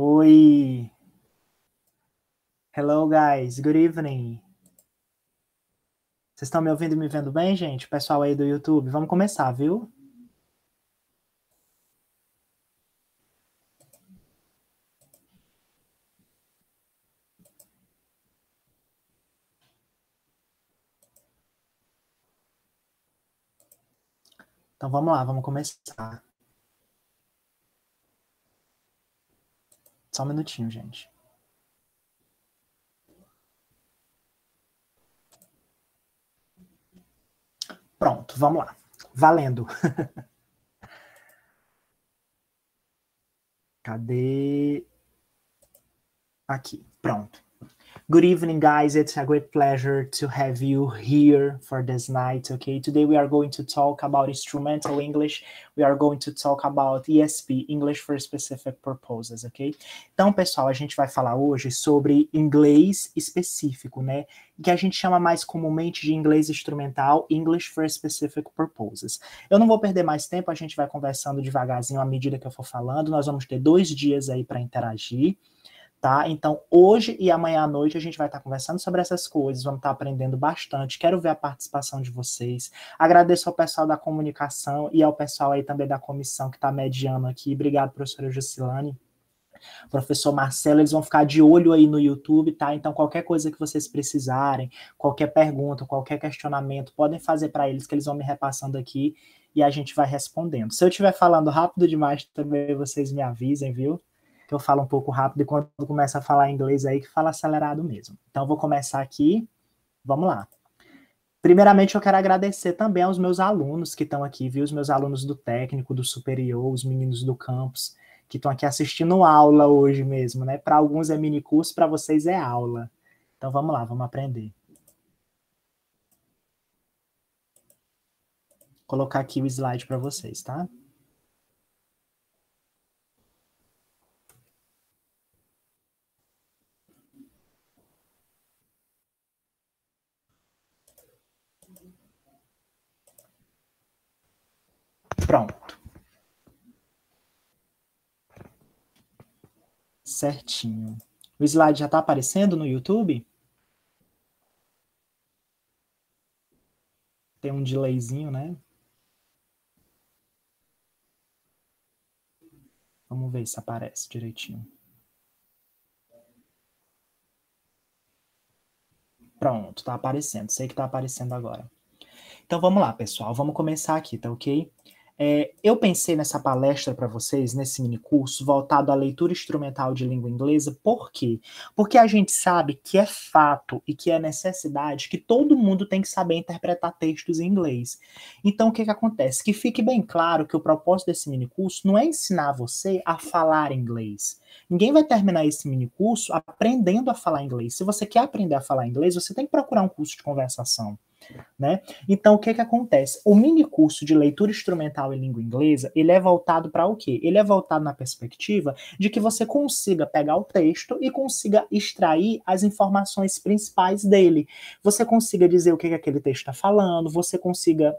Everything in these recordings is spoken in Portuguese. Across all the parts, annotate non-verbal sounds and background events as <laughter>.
Oi. Hello, guys. Good evening. Vocês estão me ouvindo e me vendo bem, gente? Pessoal aí do YouTube, vamos começar, viu? Então vamos lá, vamos começar. Só um minutinho, gente. Pronto, vamos lá. Valendo. <laughs> Cadê? Aqui, pronto. Good evening, guys. It's a great pleasure to have you here for this night. Okay, today we are going to talk about instrumental English. We are going to talk about ESP, English for Specific Purposes. Okay, então, pessoal, a gente vai falar hoje sobre inglês específico, né? Que a gente chama mais comumente de inglês instrumental, English for Specific Purposes. Eu não vou perder mais tempo, a gente vai conversando devagarzinho à medida que eu for falando. Nós vamos ter dois dias aí para interagir tá? Então, hoje e amanhã à noite a gente vai estar tá conversando sobre essas coisas, vamos estar tá aprendendo bastante. Quero ver a participação de vocês. Agradeço ao pessoal da comunicação e ao pessoal aí também da comissão que está mediando aqui. Obrigado, professora Jusilane. Professor Marcelo, eles vão ficar de olho aí no YouTube, tá? Então, qualquer coisa que vocês precisarem, qualquer pergunta, qualquer questionamento, podem fazer para eles, que eles vão me repassando aqui e a gente vai respondendo. Se eu estiver falando rápido demais também, vocês me avisem, viu? que eu falo um pouco rápido e quando começa a falar inglês aí que fala acelerado mesmo. Então vou começar aqui. Vamos lá. Primeiramente, eu quero agradecer também aos meus alunos que estão aqui, viu? Os meus alunos do técnico, do superior, os meninos do campus, que estão aqui assistindo aula hoje mesmo, né? Para alguns é mini curso, para vocês é aula. Então vamos lá, vamos aprender. Vou colocar aqui o slide para vocês, tá? Pronto. Certinho. O slide já está aparecendo no YouTube? Tem um delayzinho, né? Vamos ver se aparece direitinho. Pronto, está aparecendo. Sei que está aparecendo agora. Então vamos lá, pessoal. Vamos começar aqui, tá ok? É, eu pensei nessa palestra para vocês, nesse mini curso, voltado à leitura instrumental de língua inglesa, por quê? Porque a gente sabe que é fato e que é necessidade que todo mundo tem que saber interpretar textos em inglês. Então, o que, que acontece? Que fique bem claro que o propósito desse mini curso não é ensinar você a falar inglês. Ninguém vai terminar esse mini curso aprendendo a falar inglês. Se você quer aprender a falar inglês, você tem que procurar um curso de conversação né? Então, o que é que acontece? O mini curso de leitura instrumental em língua inglesa, ele é voltado para o quê? Ele é voltado na perspectiva de que você consiga pegar o texto e consiga extrair as informações principais dele. Você consiga dizer o que, é que aquele texto está falando, você consiga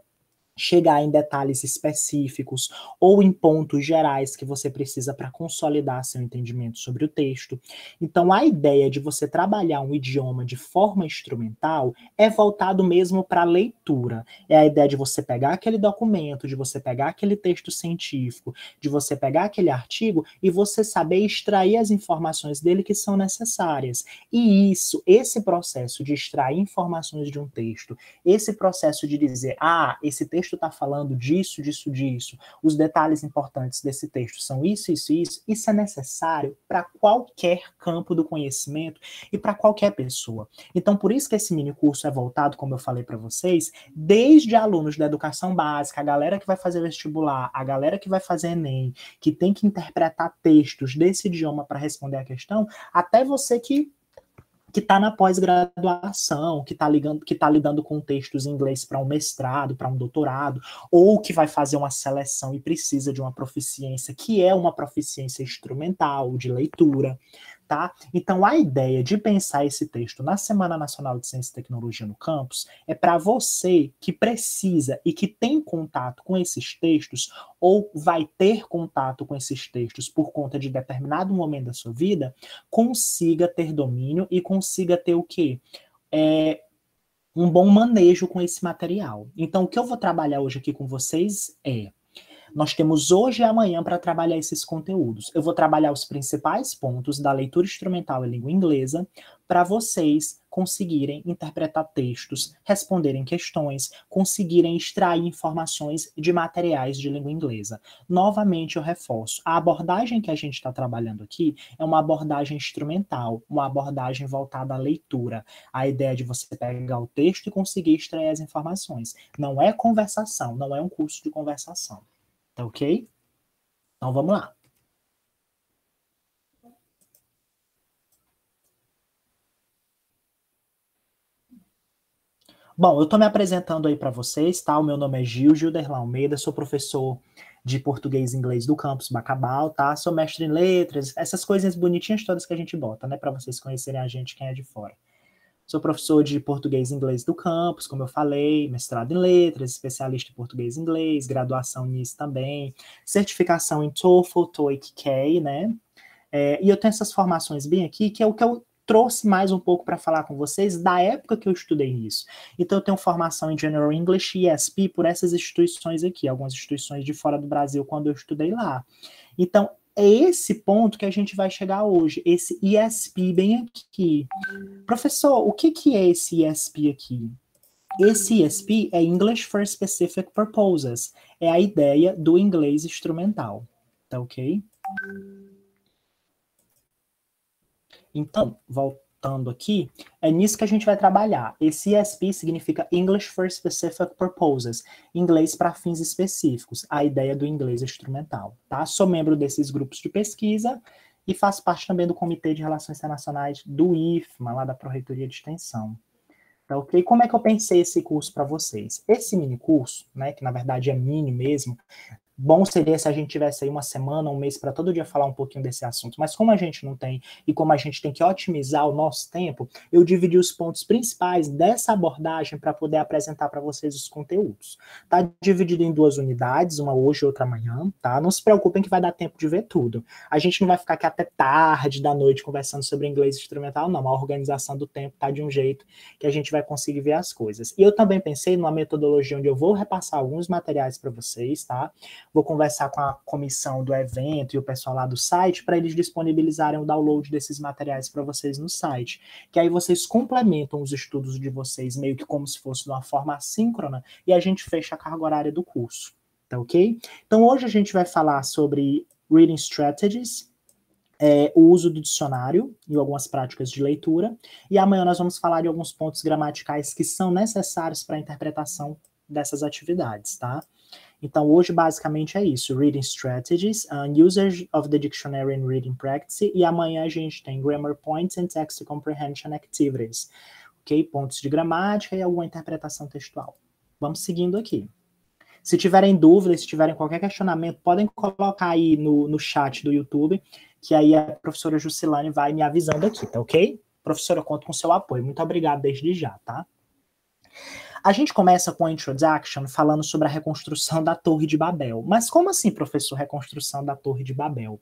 chegar em detalhes específicos ou em pontos gerais que você precisa para consolidar seu entendimento sobre o texto. Então, a ideia de você trabalhar um idioma de forma instrumental é voltado mesmo para a leitura. É a ideia de você pegar aquele documento, de você pegar aquele texto científico, de você pegar aquele artigo e você saber extrair as informações dele que são necessárias. E isso, esse processo de extrair informações de um texto, esse processo de dizer, ah, esse texto texto está falando disso, disso, disso, os detalhes importantes desse texto são isso, isso, isso, isso é necessário para qualquer campo do conhecimento e para qualquer pessoa. Então, por isso que esse mini curso é voltado, como eu falei para vocês, desde alunos da educação básica, a galera que vai fazer vestibular, a galera que vai fazer Enem, que tem que interpretar textos desse idioma para responder a questão, até você que que está na pós-graduação, que está ligando, que tá lidando com textos em inglês para um mestrado, para um doutorado, ou que vai fazer uma seleção e precisa de uma proficiência que é uma proficiência instrumental de leitura tá? Então a ideia de pensar esse texto na Semana Nacional de Ciência e Tecnologia no campus é para você que precisa e que tem contato com esses textos ou vai ter contato com esses textos por conta de determinado momento da sua vida, consiga ter domínio e consiga ter o quê? É, um bom manejo com esse material. Então, o que eu vou trabalhar hoje aqui com vocês é nós temos hoje e amanhã para trabalhar esses conteúdos. Eu vou trabalhar os principais pontos da leitura instrumental em língua inglesa para vocês conseguirem interpretar textos, responderem questões, conseguirem extrair informações de materiais de língua inglesa. Novamente, eu reforço: a abordagem que a gente está trabalhando aqui é uma abordagem instrumental, uma abordagem voltada à leitura. A ideia de você pegar o texto e conseguir extrair as informações. Não é conversação, não é um curso de conversação. Tá ok? Então vamos lá. Bom, eu estou me apresentando aí para vocês, tá? O meu nome é Gil Gilderla Almeida, sou professor de português e inglês do campus Bacabal, tá? Sou mestre em letras, essas coisas bonitinhas todas que a gente bota, né? Para vocês conhecerem a gente, quem é de fora. Sou professor de português e inglês do campus, como eu falei, mestrado em letras, especialista em português e inglês, graduação nisso também, certificação em TOEFL, TOEIC, CAE, né? É, e eu tenho essas formações bem aqui, que é o que eu trouxe mais um pouco para falar com vocês da época que eu estudei nisso. Então, eu tenho formação em General English e ESP por essas instituições aqui, algumas instituições de fora do Brasil, quando eu estudei lá. Então, é esse ponto que a gente vai chegar hoje, esse ISP bem aqui. Professor, o que, que é esse ISP aqui? Esse ESP é English for Specific Purposes. É a ideia do inglês instrumental. Tá ok? Então, voltando anotando aqui, é nisso que a gente vai trabalhar. Esse ESP significa English for Specific Purposes, inglês para fins específicos, a ideia do inglês instrumental, tá? Sou membro desses grupos de pesquisa e faço parte também do Comitê de Relações Internacionais do IFMA, lá da Proreitoria de Extensão. Tá ok? Como é que eu pensei esse curso para vocês? Esse mini curso, né, que na verdade é mini mesmo, bom seria se a gente tivesse aí uma semana, um mês para todo dia falar um pouquinho desse assunto. Mas como a gente não tem e como a gente tem que otimizar o nosso tempo, eu dividi os pontos principais dessa abordagem para poder apresentar para vocês os conteúdos. Tá dividido em duas unidades, uma hoje e outra amanhã, tá? Não se preocupem que vai dar tempo de ver tudo. A gente não vai ficar aqui até tarde da noite conversando sobre inglês instrumental, não. A organização do tempo tá de um jeito que a gente vai conseguir ver as coisas. E eu também pensei numa metodologia onde eu vou repassar alguns materiais para vocês, tá? vou conversar com a comissão do evento e o pessoal lá do site para eles disponibilizarem o download desses materiais para vocês no site. Que aí vocês complementam os estudos de vocês meio que como se fosse de uma forma assíncrona e a gente fecha a carga horária do curso. Tá ok? Então hoje a gente vai falar sobre Reading Strategies, é, o uso do dicionário e algumas práticas de leitura. E amanhã nós vamos falar de alguns pontos gramaticais que são necessários para a interpretação dessas atividades, tá? Então, hoje, basicamente, é isso. Reading Strategies, um, uh, Usage of the Dictionary and Reading Practice, e amanhã a gente tem Grammar Points and Text Comprehension Activities, ok? Pontos de gramática e alguma interpretação textual. Vamos seguindo aqui. Se tiverem dúvidas, se tiverem qualquer questionamento, podem colocar aí no, no chat do YouTube, que aí a professora Juscelane vai me avisando aqui, tá ok? Professora, eu conto com seu apoio. Muito obrigado desde já, tá? A gente começa com a introduction falando sobre a reconstrução da Torre de Babel. Mas como assim, professor, reconstrução da Torre de Babel?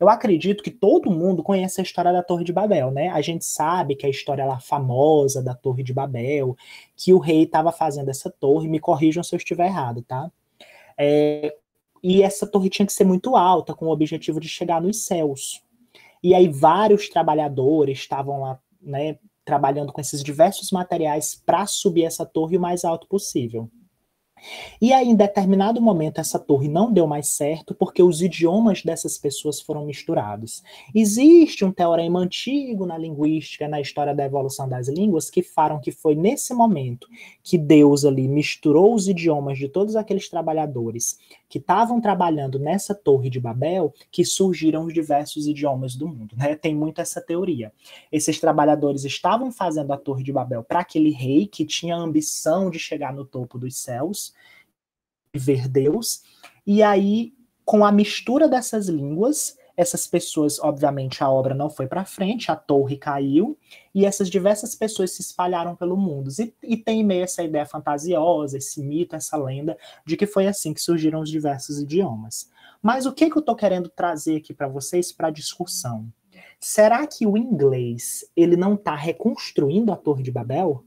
Eu acredito que todo mundo conhece a história da Torre de Babel, né? A gente sabe que a história lá famosa da Torre de Babel, que o rei estava fazendo essa torre, me corrijam se eu estiver errado, tá? É, e essa torre tinha que ser muito alta, com o objetivo de chegar nos céus. E aí vários trabalhadores estavam lá, né, trabalhando com esses diversos materiais para subir essa torre o mais alto possível. E aí, em determinado momento, essa torre não deu mais certo porque os idiomas dessas pessoas foram misturados. Existe um teorema antigo na linguística, na história da evolução das línguas, que falam que foi nesse momento que Deus ali misturou os idiomas de todos aqueles trabalhadores que estavam trabalhando nessa torre de Babel que surgiram os diversos idiomas do mundo. Né? Tem muito essa teoria. Esses trabalhadores estavam fazendo a torre de Babel para aquele rei que tinha a ambição de chegar no topo dos céus ver Deus. E aí, com a mistura dessas línguas, essas pessoas, obviamente, a obra não foi para frente, a torre caiu, e essas diversas pessoas se espalharam pelo mundo. E, e tem meio essa ideia fantasiosa, esse mito, essa lenda, de que foi assim que surgiram os diversos idiomas. Mas o que, que eu estou querendo trazer aqui para vocês para discussão? Será que o inglês ele não está reconstruindo a Torre de Babel?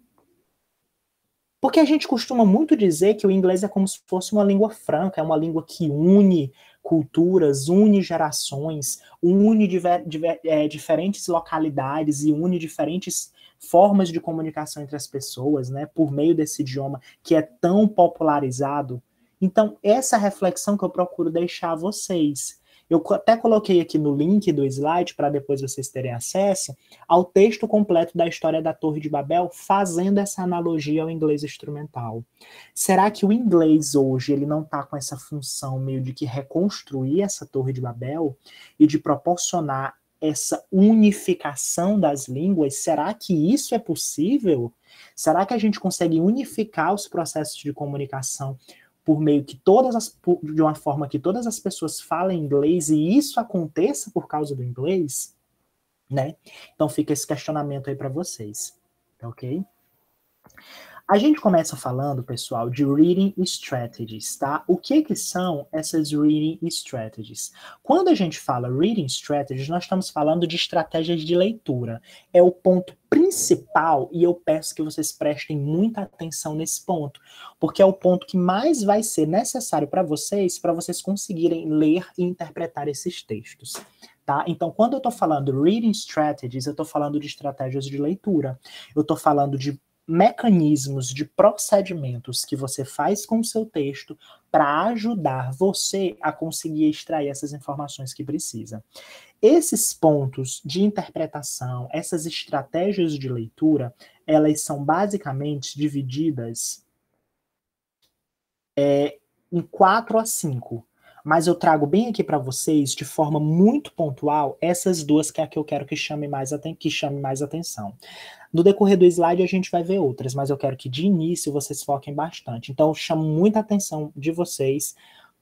Porque a gente costuma muito dizer que o inglês é como se fosse uma língua franca, é uma língua que une culturas, une gerações, une diver, diver, é, diferentes localidades e une diferentes formas de comunicação entre as pessoas, né, por meio desse idioma que é tão popularizado. Então, essa reflexão que eu procuro deixar a vocês, eu até coloquei aqui no link do slide para depois vocês terem acesso ao texto completo da história da Torre de Babel, fazendo essa analogia ao inglês instrumental. Será que o inglês hoje ele não está com essa função meio de que reconstruir essa Torre de Babel e de proporcionar essa unificação das línguas? Será que isso é possível? Será que a gente consegue unificar os processos de comunicação por meio que todas as, por, de uma forma que todas as pessoas falem inglês e isso aconteça por causa do inglês, né? Então fica esse questionamento aí para vocês, tá ok? A gente começa falando, pessoal, de reading strategies, tá? O que que são essas reading strategies? Quando a gente fala reading strategies, nós estamos falando de estratégias de leitura. É o ponto principal e eu peço que vocês prestem muita atenção nesse ponto, porque é o ponto que mais vai ser necessário para vocês para vocês conseguirem ler e interpretar esses textos. Tá? Então, quando eu estou falando reading strategies, eu estou falando de estratégias de leitura. Eu estou falando de mecanismos de procedimentos que você faz com o seu texto para ajudar você a conseguir extrair essas informações que precisa. Esses pontos de interpretação, essas estratégias de leitura, elas são basicamente divididas é, em quatro a cinco mas eu trago bem aqui para vocês, de forma muito pontual, essas duas que é a que eu quero que chame mais, que chame mais atenção. No decorrer do slide a gente vai ver outras, mas eu quero que de início vocês foquem bastante. Então, eu chamo muita atenção de vocês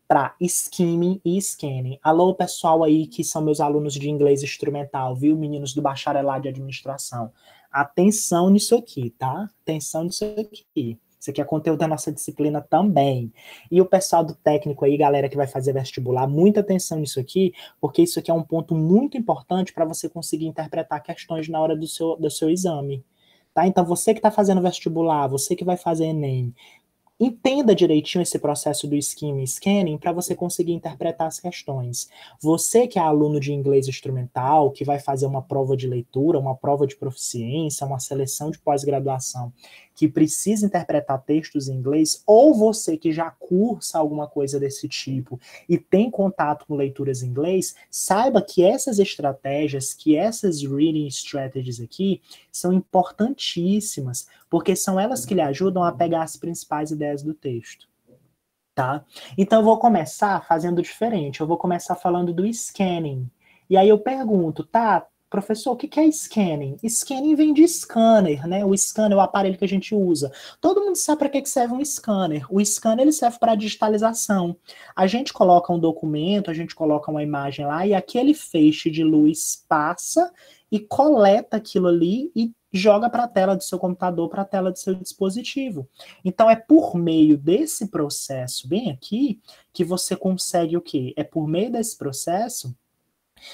para skimming e scanning. Alô, pessoal aí que são meus alunos de inglês instrumental, viu, meninos do bacharelado de administração. Atenção nisso aqui, tá? Atenção nisso aqui. Isso aqui é conteúdo da nossa disciplina também. E o pessoal do técnico aí, galera que vai fazer vestibular, muita atenção nisso aqui, porque isso aqui é um ponto muito importante para você conseguir interpretar questões na hora do seu, do seu exame. Tá? Então, você que está fazendo vestibular, você que vai fazer Enem, entenda direitinho esse processo do schema e scanning para você conseguir interpretar as questões. Você que é aluno de inglês instrumental, que vai fazer uma prova de leitura, uma prova de proficiência, uma seleção de pós-graduação, que precisa interpretar textos em inglês, ou você que já cursa alguma coisa desse tipo e tem contato com leituras em inglês, saiba que essas estratégias, que essas reading strategies aqui, são importantíssimas, porque são elas que lhe ajudam a pegar as principais ideias do texto. Tá? Então, eu vou começar fazendo diferente. Eu vou começar falando do scanning. E aí eu pergunto, tá, Professor, o que é scanning? Scanning vem de scanner, né? O scanner é o aparelho que a gente usa. Todo mundo sabe para que serve um scanner. O scanner ele serve para digitalização. A gente coloca um documento, a gente coloca uma imagem lá e aquele feixe de luz passa e coleta aquilo ali e joga para a tela do seu computador, para a tela do seu dispositivo. Então é por meio desse processo bem aqui que você consegue o quê? É por meio desse processo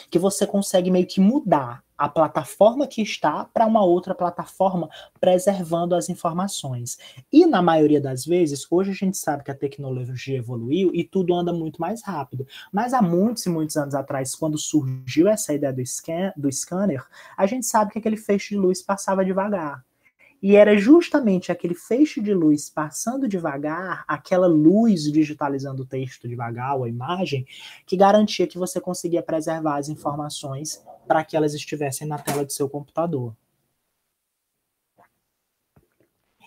que você consegue meio que mudar a plataforma que está para uma outra plataforma, preservando as informações. E na maioria das vezes, hoje a gente sabe que a tecnologia evoluiu e tudo anda muito mais rápido. Mas há muitos e muitos anos atrás, quando surgiu essa ideia do, scan, do scanner, a gente sabe que aquele feixe de luz passava devagar. E era justamente aquele feixe de luz passando devagar, aquela luz digitalizando o texto devagar, a imagem, que garantia que você conseguia preservar as informações para que elas estivessem na tela do seu computador.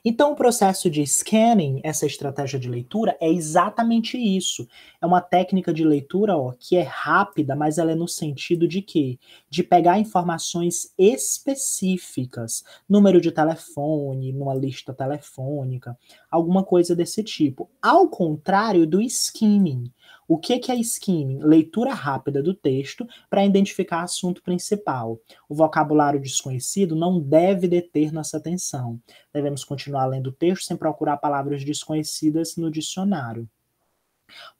Então, o processo de scanning, essa estratégia de leitura, é exatamente isso. É uma técnica de leitura ó, que é rápida, mas ela é no sentido de quê? De pegar informações específicas, número de telefone, numa lista telefônica, alguma coisa desse tipo. Ao contrário do skinning, o que, é skimming? Leitura rápida do texto para identificar assunto principal. O vocabulário desconhecido não deve deter nossa atenção. Devemos continuar lendo o texto sem procurar palavras desconhecidas no dicionário.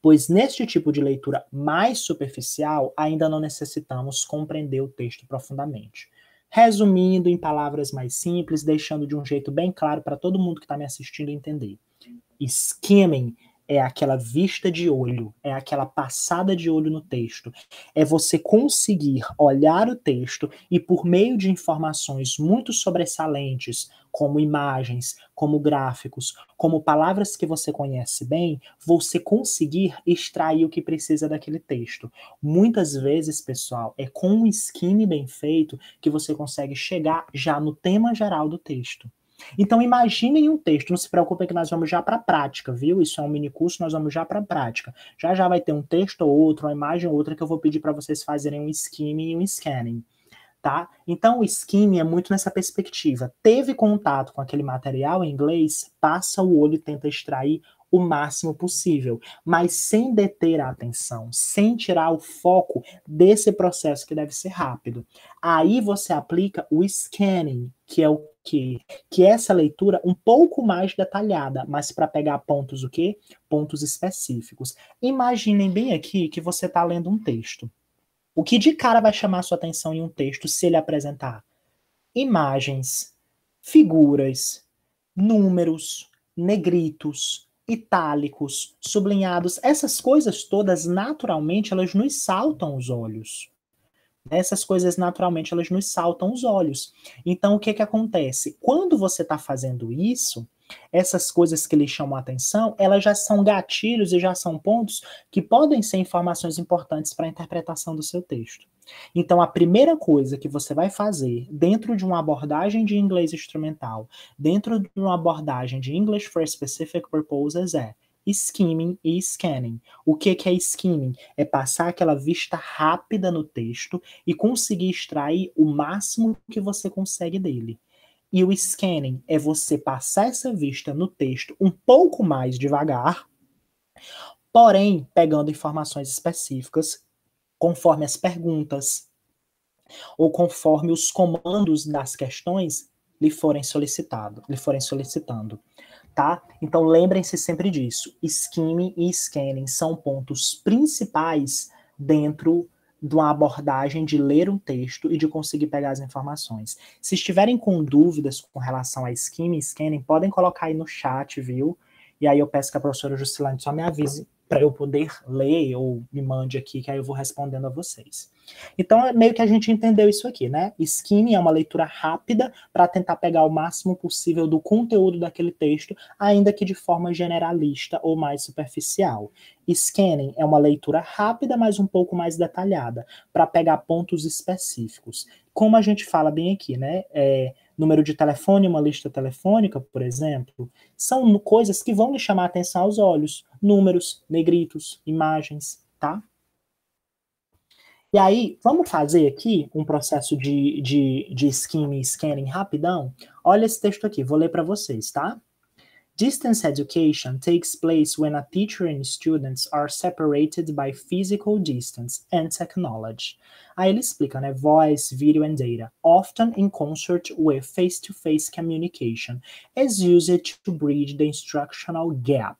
Pois neste tipo de leitura mais superficial, ainda não necessitamos compreender o texto profundamente resumindo em palavras mais simples, deixando de um jeito bem claro para todo mundo que está me assistindo entender. Skimming é aquela vista de olho, é aquela passada de olho no texto. É você conseguir olhar o texto e, por meio de informações muito sobressalentes, como imagens, como gráficos, como palavras que você conhece bem, você conseguir extrair o que precisa daquele texto. Muitas vezes, pessoal, é com um skin bem feito que você consegue chegar já no tema geral do texto. Então, imaginem um texto, não se preocupem que nós vamos já para a prática, viu? Isso é um mini curso, nós vamos já para a prática. Já já vai ter um texto ou outro, uma imagem ou outra que eu vou pedir para vocês fazerem um skimming e um scanning. Tá? Então, o skimming é muito nessa perspectiva. Teve contato com aquele material em inglês, passa o olho e tenta extrair o máximo possível, mas sem deter a atenção, sem tirar o foco desse processo que deve ser rápido. Aí você aplica o scanning, que é o que que é essa leitura um pouco mais detalhada, mas para pegar pontos o quê? Pontos específicos. Imaginem bem aqui que você está lendo um texto. O que de cara vai chamar sua atenção em um texto se ele apresentar imagens, figuras, números, negritos, itálicos, sublinhados, essas coisas todas naturalmente elas nos saltam os olhos. Essas coisas naturalmente elas nos saltam os olhos. Então o que que acontece? Quando você está fazendo isso, essas coisas que lhe chamam a atenção, elas já são gatilhos e já são pontos que podem ser informações importantes para a interpretação do seu texto. Então, a primeira coisa que você vai fazer dentro de uma abordagem de inglês instrumental, dentro de uma abordagem de English for Specific Purposes é skimming e scanning. O que, que é skimming? É passar aquela vista rápida no texto e conseguir extrair o máximo que você consegue dele. E o scanning é você passar essa vista no texto um pouco mais devagar, porém pegando informações específicas conforme as perguntas ou conforme os comandos das questões lhe forem solicitado, lhe forem solicitando, tá? Então lembrem-se sempre disso. Skimming e scanning são pontos principais dentro de uma abordagem de ler um texto e de conseguir pegar as informações. Se estiverem com dúvidas com relação a skim scanning, podem colocar aí no chat, viu? E aí eu peço que a professora Juscelane só me avise para eu poder ler ou me mande aqui, que aí eu vou respondendo a vocês. Então, é meio que a gente entendeu isso aqui, né? Skinny é uma leitura rápida para tentar pegar o máximo possível do conteúdo daquele texto, ainda que de forma generalista ou mais superficial. Scanning é uma leitura rápida, mas um pouco mais detalhada, para pegar pontos específicos. Como a gente fala bem aqui, né? É, número de telefone, uma lista telefônica, por exemplo, são coisas que vão lhe chamar atenção aos olhos, números, negritos, imagens, tá? E aí, vamos fazer aqui um processo de, de, de skim e scanning rapidão? Olha esse texto aqui, vou ler para vocês, tá? Distance education takes place when a teacher and students are separated by physical distance and technology. Aí ele explica, né? Voice, video and data, often in concert with face-to-face -face communication, is used to bridge the instructional gap.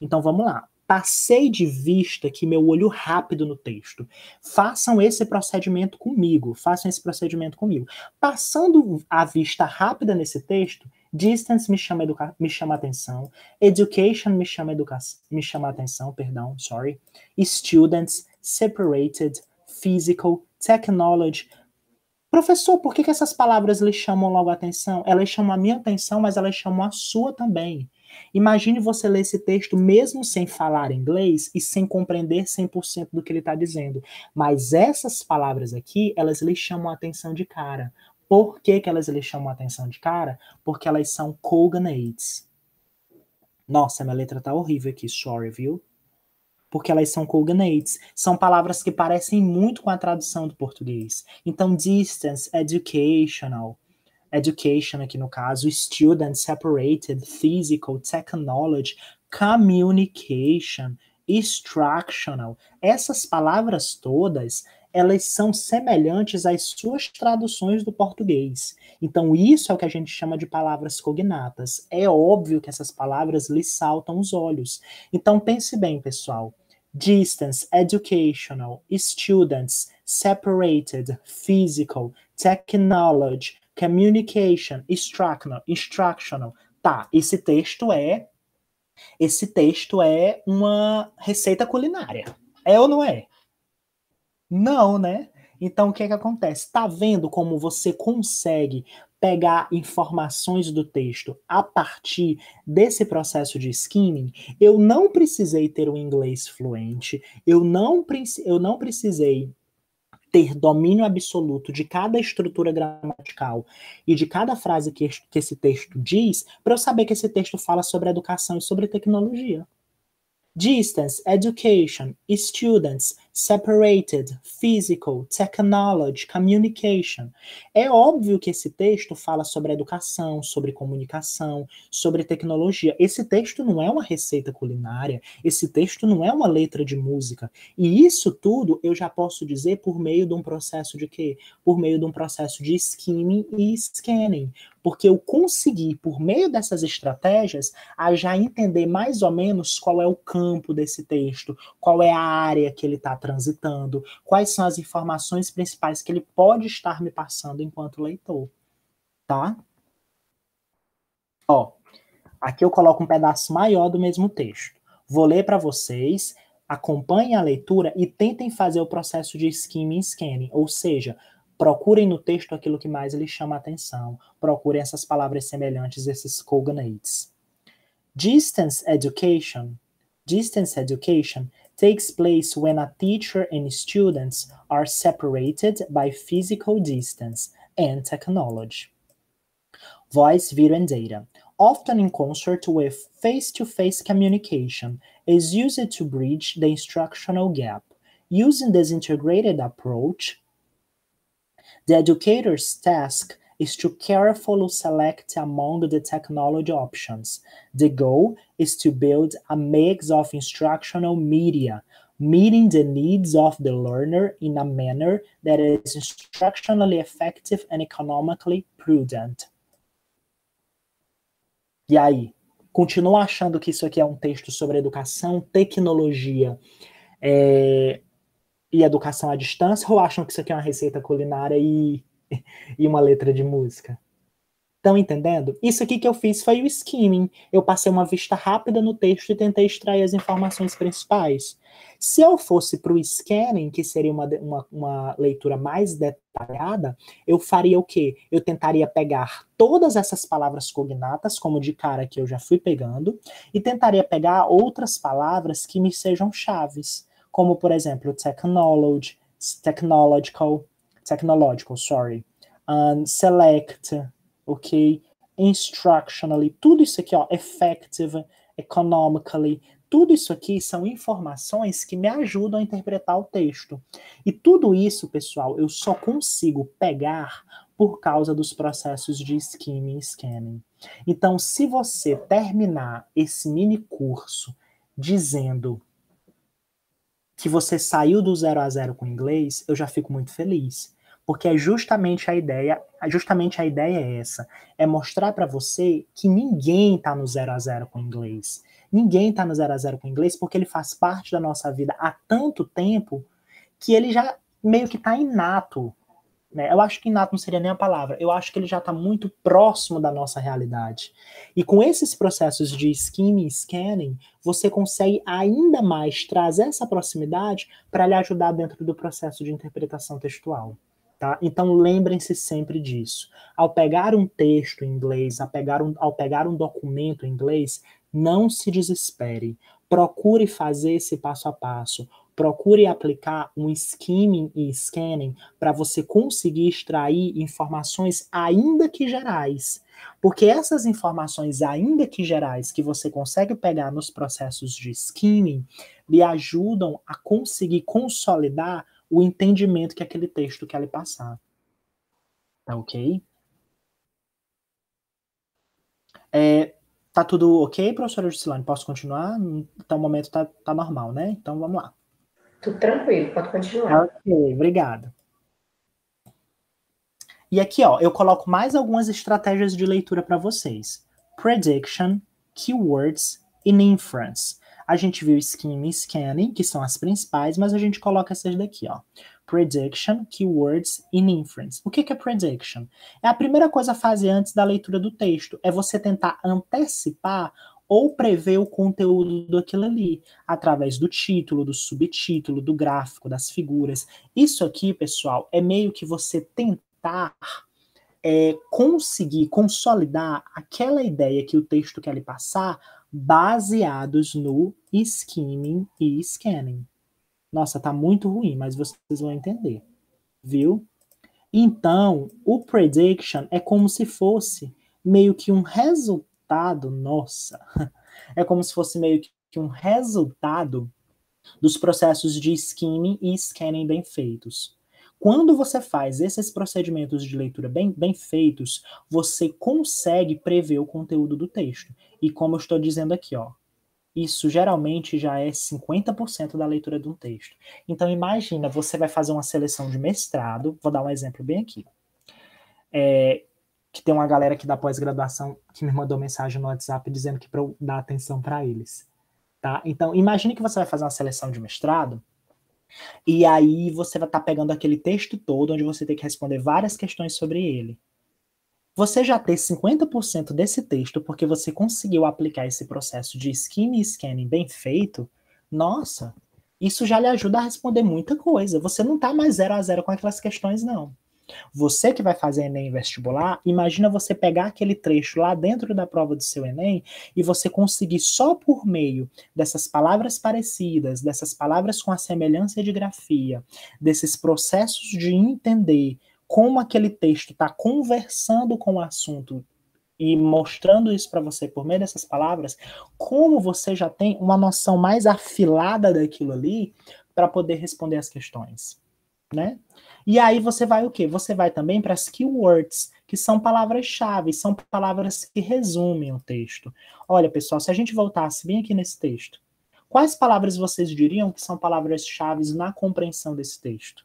Então vamos lá. Passei de vista que meu olho rápido no texto. Façam esse procedimento comigo. Façam esse procedimento comigo. Passando a vista rápida nesse texto, Distance me chama, educa me chama atenção. Education me chama, educa me chama atenção, perdão, sorry. Students, separated, physical, technology. Professor, por que, que essas palavras lhe chamam logo a atenção? Elas chamam a minha atenção, mas elas chamam a sua também. Imagine você ler esse texto mesmo sem falar inglês e sem compreender 100% do que ele está dizendo. Mas essas palavras aqui, elas lhe chamam a atenção de cara. Por que, que elas lhe chamam a atenção de cara? Porque elas são Colganades. Nossa, minha letra tá horrível aqui, sorry, viu? Porque elas são Colganades. São palavras que parecem muito com a tradução do português. Então, distance, educational, education aqui no caso, student separated, physical, technology, communication, instructional. Essas palavras todas elas são semelhantes às suas traduções do português. Então, isso é o que a gente chama de palavras cognatas. É óbvio que essas palavras lhe saltam os olhos. Então, pense bem, pessoal. Distance, educational, students, separated, physical, technology, communication, instructional, instructional. Tá, esse texto é esse texto é uma receita culinária. É ou não é? Não, né? Então o que é que acontece? Tá vendo como você consegue pegar informações do texto a partir desse processo de skimming? Eu não precisei ter um inglês fluente, eu não, eu não precisei ter domínio absoluto de cada estrutura gramatical e de cada frase que, que esse texto diz, para eu saber que esse texto fala sobre educação e sobre tecnologia. Distance education, students, separated, physical, technology, communication. É óbvio que esse texto fala sobre educação, sobre comunicação, sobre tecnologia. Esse texto não é uma receita culinária, esse texto não é uma letra de música. E isso tudo eu já posso dizer por meio de um processo de quê? Por meio de um processo de skimming e scanning porque eu consegui, por meio dessas estratégias, a já entender mais ou menos qual é o campo desse texto, qual é a área que ele está transitando, quais são as informações principais que ele pode estar me passando enquanto leitor, tá? Ó, aqui eu coloco um pedaço maior do mesmo texto. Vou ler para vocês, acompanhem a leitura e tentem fazer o processo de skimming scanning, ou seja, Procurem no texto aquilo que mais lhe chama a atenção. Procurem essas palavras semelhantes, esses cognates. Distance education. Distance education takes place when a teacher and students are separated by physical distance and technology. Voice, video, and data, often in concert with face to face communication, is used to bridge the instructional gap. Using this integrated approach, The educator's task is to carefully select among the technology options. The goal is to build a mix of instructional media, meeting the needs of the learner in a manner that is instructionally effective and economically prudent. E aí? Continua achando que isso aqui é um texto sobre educação, tecnologia, é, e educação à distância ou acham que isso aqui é uma receita culinária e, <laughs> e uma letra de música? Estão entendendo? Isso aqui que eu fiz foi o skimming. Eu passei uma vista rápida no texto e tentei extrair as informações principais. Se eu fosse para o scanning, que seria uma, uma, uma, leitura mais detalhada, eu faria o quê? Eu tentaria pegar todas essas palavras cognatas, como de cara que eu já fui pegando, e tentaria pegar outras palavras que me sejam chaves como por exemplo technology, technological, technological, sorry, um, select, ok, instructionally, tudo isso aqui, ó, effective, economically, tudo isso aqui são informações que me ajudam a interpretar o texto. E tudo isso, pessoal, eu só consigo pegar por causa dos processos de skimming e scanning. Então, se você terminar esse mini curso dizendo que você saiu do zero a zero com inglês, eu já fico muito feliz. Porque é justamente a ideia, é justamente a ideia é essa, é mostrar para você que ninguém está no zero a zero com inglês. Ninguém está no zero a zero com inglês porque ele faz parte da nossa vida há tanto tempo que ele já meio que está inato né? Eu acho que inato não seria nem a palavra. Eu acho que ele já está muito próximo da nossa realidade. E com esses processos de skimming e scanning, você consegue ainda mais trazer essa proximidade para lhe ajudar dentro do processo de interpretação textual. Tá? Então lembrem-se sempre disso. Ao pegar um texto em inglês, ao pegar um, ao pegar um documento em inglês, não se desespere. Procure fazer esse passo a passo procure aplicar um skimming e scanning para você conseguir extrair informações ainda que gerais. Porque essas informações ainda que gerais que você consegue pegar nos processos de skimming lhe ajudam a conseguir consolidar o entendimento que aquele texto quer lhe passar. Tá ok? É, tá tudo ok, professora Juscelane? Posso continuar? Até o momento tá, tá normal, né? Então vamos lá. Tudo tranquilo, pode continuar. Ok, obrigado. E aqui, ó, eu coloco mais algumas estratégias de leitura para vocês: prediction, keywords e inference. A gente viu scheme e scanning, que são as principais, mas a gente coloca essas daqui, ó. Prediction, keywords e inference. O que é prediction? É a primeira coisa a fazer antes da leitura do texto, é você tentar antecipar ou prever o conteúdo daquilo ali, através do título, do subtítulo, do gráfico, das figuras. Isso aqui, pessoal, é meio que você tentar é, conseguir consolidar aquela ideia que o texto quer lhe passar baseados no skimming e scanning. Nossa, tá muito ruim, mas vocês vão entender, viu? Então, o prediction é como se fosse meio que um resultado resultado, nossa, <laughs> é como se fosse meio que um resultado dos processos de skimming e scanning bem feitos. Quando você faz esses procedimentos de leitura bem, bem feitos, você consegue prever o conteúdo do texto. E como eu estou dizendo aqui, ó, isso geralmente já é 50% da leitura de um texto. Então imagina, você vai fazer uma seleção de mestrado, vou dar um exemplo bem aqui. É, que tem uma galera aqui da pós-graduação que me mandou mensagem no WhatsApp dizendo que para eu dar atenção para eles. Tá? Então, imagine que você vai fazer uma seleção de mestrado, e aí você vai estar tá pegando aquele texto todo, onde você tem que responder várias questões sobre ele. Você já ter 50% desse texto, porque você conseguiu aplicar esse processo de skin e scanning bem feito, nossa, isso já lhe ajuda a responder muita coisa. Você não está mais zero a zero com aquelas questões, não. Você que vai fazer Enem vestibular, imagina você pegar aquele trecho lá dentro da prova do seu Enem e você conseguir só por meio dessas palavras parecidas, dessas palavras com a semelhança de grafia, desses processos de entender como aquele texto está conversando com o assunto e mostrando isso para você por meio dessas palavras, como você já tem uma noção mais afilada daquilo ali para poder responder as questões né? E aí você vai o quê? Você vai também para as keywords, que são palavras-chave, são palavras que resumem o texto. Olha, pessoal, se a gente voltasse bem aqui nesse texto, quais palavras vocês diriam que são palavras-chave na compreensão desse texto?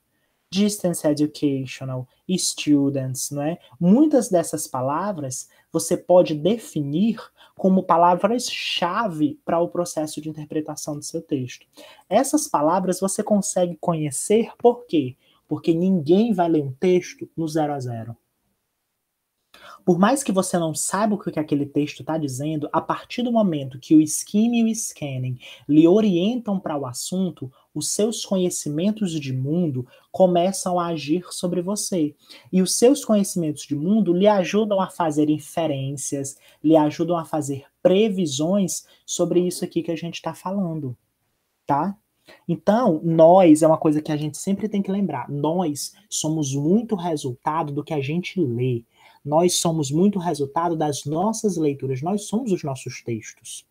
Distance Educational, Students, não é? Muitas dessas palavras você pode definir como palavras-chave para o processo de interpretação do seu texto. Essas palavras você consegue conhecer por quê? Porque ninguém vai ler um texto no zero a zero. Por mais que você não saiba o que aquele texto está dizendo, a partir do momento que o skim e o scanning lhe orientam para o assunto, os seus conhecimentos de mundo começam a agir sobre você. E os seus conhecimentos de mundo lhe ajudam a fazer inferências, lhe ajudam a fazer previsões sobre isso aqui que a gente está falando, tá? Então, nós é uma coisa que a gente sempre tem que lembrar. Nós somos muito resultado do que a gente lê nós somos muito resultado das nossas leituras, nós somos os nossos textos.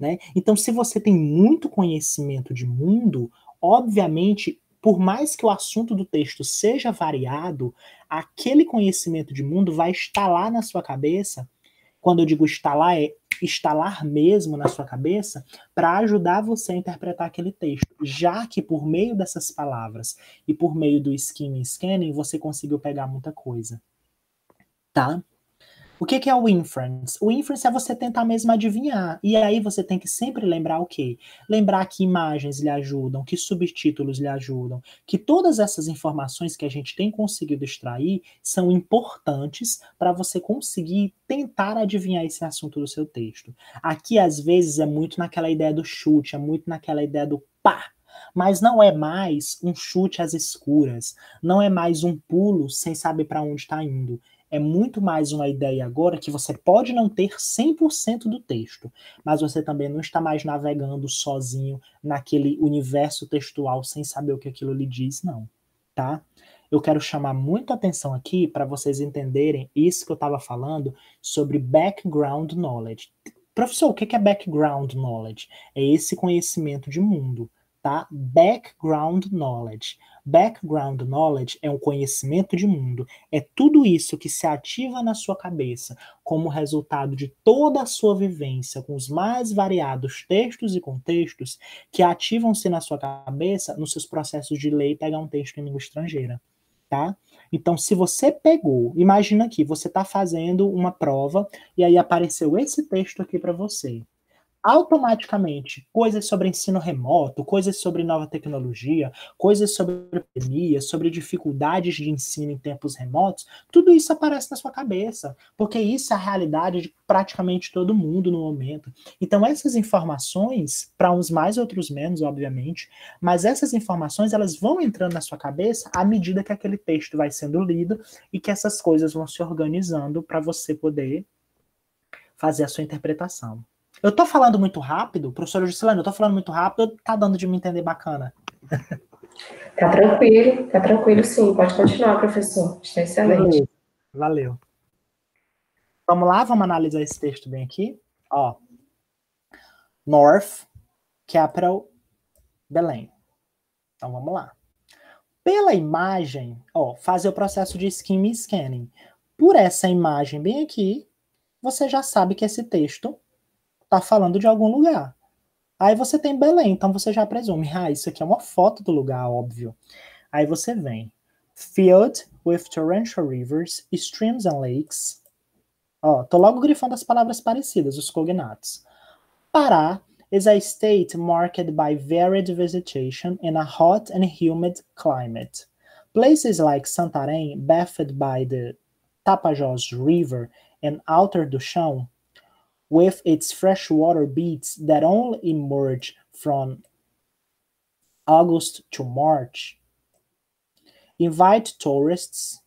Né? Então, se você tem muito conhecimento de mundo, obviamente, por mais que o assunto do texto seja variado, aquele conhecimento de mundo vai estalar na sua cabeça. Quando eu digo estalar, é estalar mesmo na sua cabeça para ajudar você a interpretar aquele texto, já que por meio dessas palavras e por meio do skin scanning você conseguiu pegar muita coisa tá? O que, que, é o inference? O inference é você tentar mesmo adivinhar. E aí você tem que sempre lembrar o quê? Lembrar que imagens lhe ajudam, que subtítulos lhe ajudam, que todas essas informações que a gente tem conseguido extrair são importantes para você conseguir tentar adivinhar esse assunto do seu texto. Aqui, às vezes, é muito naquela ideia do chute, é muito naquela ideia do pá, mas não é mais um chute às escuras, não é mais um pulo sem saber para onde está indo é muito mais uma ideia agora que você pode não ter 100% do texto, mas você também não está mais navegando sozinho naquele universo textual sem saber o que aquilo lhe diz, não, tá? Eu quero chamar muita atenção aqui para vocês entenderem isso que eu estava falando sobre background knowledge. Professor, o que é background knowledge? É esse conhecimento de mundo tá? Background knowledge. Background knowledge é um conhecimento de mundo, é tudo isso que se ativa na sua cabeça como resultado de toda a sua vivência com os mais variados textos e contextos que ativam-se na sua cabeça nos seus processos de ler e pegar um texto em língua estrangeira, tá? Então, se você pegou, imagina aqui, você está fazendo uma prova e aí apareceu esse texto aqui para você automaticamente coisas sobre ensino remoto, coisas sobre nova tecnologia, coisas sobre pandemia, sobre dificuldades de ensino em tempos remotos, tudo isso aparece na sua cabeça, porque isso é a realidade de praticamente todo mundo no momento. Então essas informações, para uns mais, outros menos, obviamente, mas essas informações elas vão entrando na sua cabeça à medida que aquele texto vai sendo lido e que essas coisas vão se organizando para você poder fazer a sua interpretação. Eu tô falando muito rápido, professor Juscelano, eu tô falando muito rápido, tá dando de me entender bacana. <laughs> Tá tranquilo, tá tranquilo sim. Pode continuar, professor. Está excelente. Valeu. Vamos lá, vamos analisar esse texto bem aqui. Ó. North Capital Belém. Então vamos lá. Pela imagem, ó, fazer o processo de skim scanning. Por essa imagem bem aqui, você já sabe que esse texto tá falando de algum lugar. Aí você tem Belém, então você já presume, ah, isso aqui é uma foto do lugar, óbvio. Aí você vem, filled with torrential rivers, streams and lakes. Ó, tô logo grifando as palavras parecidas, os cognatos. Pará is a state marked by varied vegetation in a hot and humid climate. Places like Santarém, bathed by the Tapajós River and Alter do Chão, with its freshwater beads that only emerge from August to March, invite tourists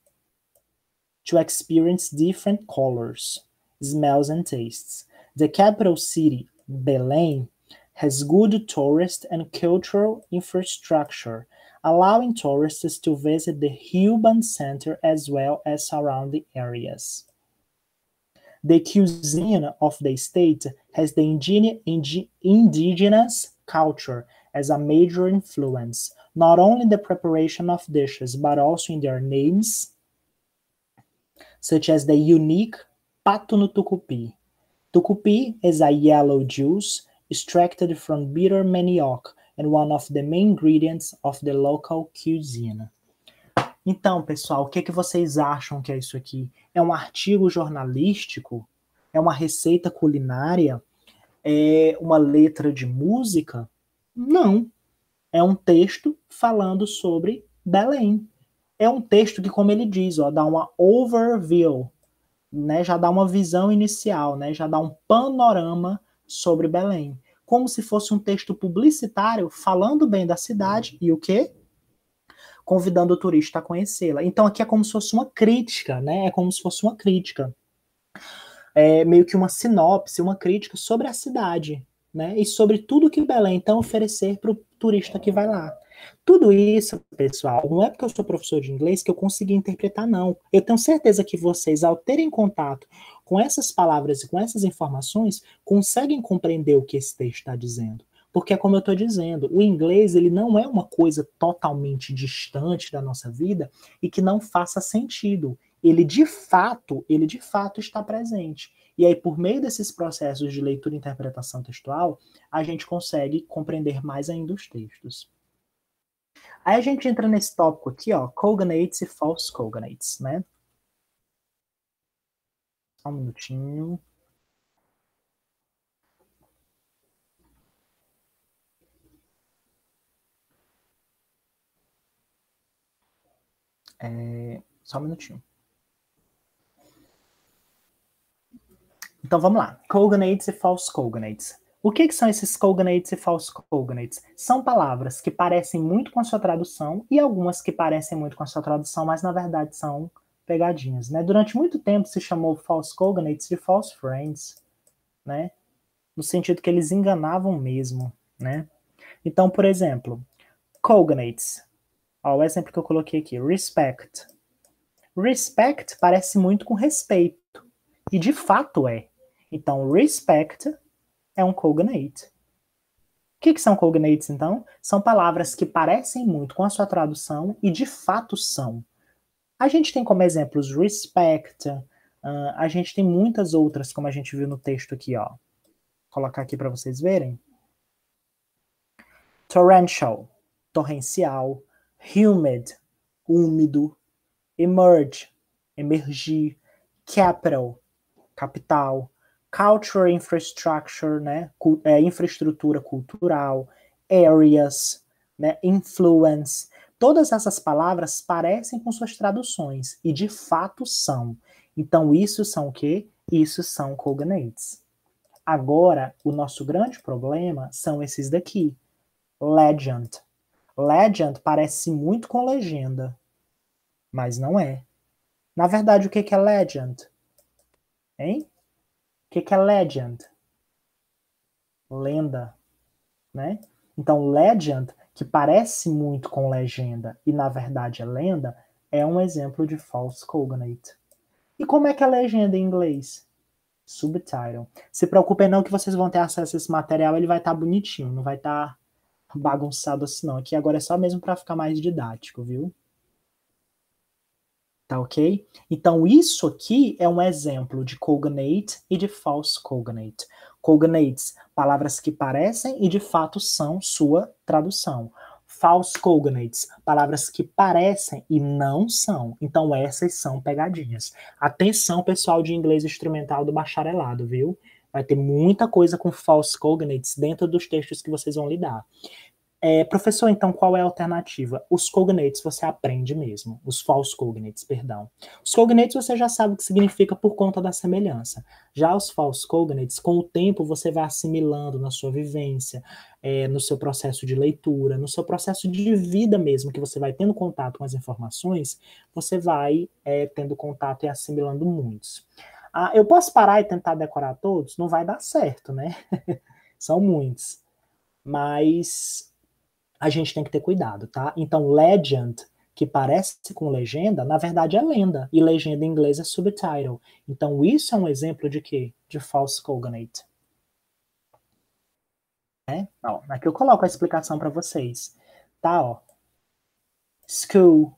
to experience different colors, smells, and tastes. The capital city, Belém, has good tourist and cultural infrastructure, allowing tourists to visit the urban center as well as surrounding areas. The cuisine of the state has the indigenous culture as a major influence, not only in the preparation of dishes, but also in their names, such as the unique pato no tucupi. Tucupi is a yellow juice extracted from bitter manioc and one of the main ingredients of the local cuisine. Então, pessoal, o que, que vocês acham que é isso aqui? é um artigo jornalístico, é uma receita culinária, é uma letra de música? Não. É um texto falando sobre Belém. É um texto que, como ele diz, ó, dá uma overview, né? Já dá uma visão inicial, né? Já dá um panorama sobre Belém, como se fosse um texto publicitário falando bem da cidade e o quê? convidando o turista a conhecê-la. Então aqui é como se fosse uma crítica, né? É como se fosse uma crítica. É meio que uma sinopse, uma crítica sobre a cidade, né? E sobre tudo que Belém então oferecer para o turista que vai lá. Tudo isso, pessoal, não é porque eu sou professor de inglês que eu consegui interpretar, não. Eu tenho certeza que vocês, ao terem contato com essas palavras e com essas informações, conseguem compreender o que esse texto está dizendo. Porque é como eu estou dizendo, o inglês ele não é uma coisa totalmente distante da nossa vida e que não faça sentido. Ele de fato, ele de fato está presente. E aí, por meio desses processos de leitura e interpretação textual, a gente consegue compreender mais ainda os textos. Aí a gente entra nesse tópico aqui, ó, cognates e false cognates, né? Só um minutinho. É, só um minutinho. Então vamos lá. Cognates e false cognates. O que, que, são esses cognates e false cognates? São palavras que parecem muito com a sua tradução e algumas que parecem muito com a sua tradução, mas na verdade são pegadinhas, né? Durante muito tempo se chamou false cognates de false friends, né? No sentido que eles enganavam mesmo, né? Então, por exemplo, cognates Ó, o exemplo que eu coloquei aqui, respect. Respect parece muito com respeito. E de fato é. Então, respect é um cognate. O que, que são cognates, então? São palavras que parecem muito com a sua tradução e de fato são. A gente tem como exemplos respect, uh, a gente tem muitas outras, como a gente viu no texto aqui, ó. Vou colocar aqui para vocês verem. Torrential, torrencial, humid, úmido, emerge, emergir, capital, capital, cultural infrastructure, né, é, infraestrutura cultural, areas, né, influence. Todas essas palavras parecem com suas traduções e de fato são. Então isso são o quê? Isso são cognates. Agora, o nosso grande problema são esses daqui. Legend, Legend parece muito com legenda, mas não é. Na verdade, o que é legend? Hein? O que é legend? Lenda, né? Então, legend, que parece muito com legenda e na verdade é lenda, é um exemplo de false cognate. E como é que é legenda em inglês? Subtitle. Se preocupem não que vocês vão ter acesso a esse material, ele vai estar tá bonitinho, não vai estar tá bagunçado assim, não. Aqui agora é só mesmo para ficar mais didático, viu? Tá ok? Então, isso aqui é um exemplo de cognate e de false cognate. Cognates, palavras que parecem e de fato são sua tradução. False cognates, palavras que parecem e não são. Então, essas são pegadinhas. Atenção, pessoal de inglês instrumental do bacharelado, viu? Vai ter muita coisa com false cognates dentro dos textos que vocês vão lidar. É, professor, então qual é a alternativa? Os cognates você aprende mesmo, os false cognates, perdão. Os cognates você já sabe o que significa por conta da semelhança. Já os false cognates, com o tempo você vai assimilando na sua vivência, é, no seu processo de leitura, no seu processo de vida mesmo, que você vai tendo contato com as informações, você vai é, tendo contato e assimilando muitos. Ah, eu posso parar e tentar decorar todos? Não vai dar certo, né? <laughs> São muitos. Mas a gente tem que ter cuidado, tá? Então, legend, que parece com legenda, na verdade é lenda. E legenda em inglês é subtitle. Então, isso é um exemplo de quê? De false cognate. É? Ó, aqui eu coloco a explicação para vocês. Tá, ó. School,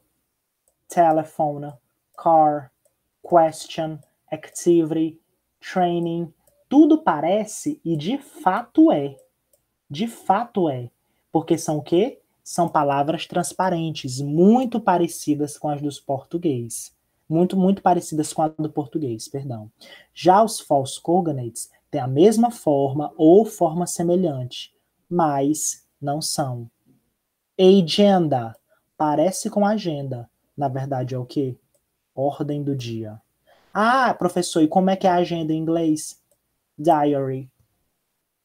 telephone, car, question, activity, training, tudo parece e de fato é. De fato é. Porque são o quê? São palavras transparentes, muito parecidas com as dos português. Muito, muito parecidas com a do português, perdão. Já os false cognates têm a mesma forma ou forma semelhante, mas não são. Agenda parece com agenda, na verdade é o quê? Ordem do dia. Ah, professor, e como é que é a agenda em inglês? Diary.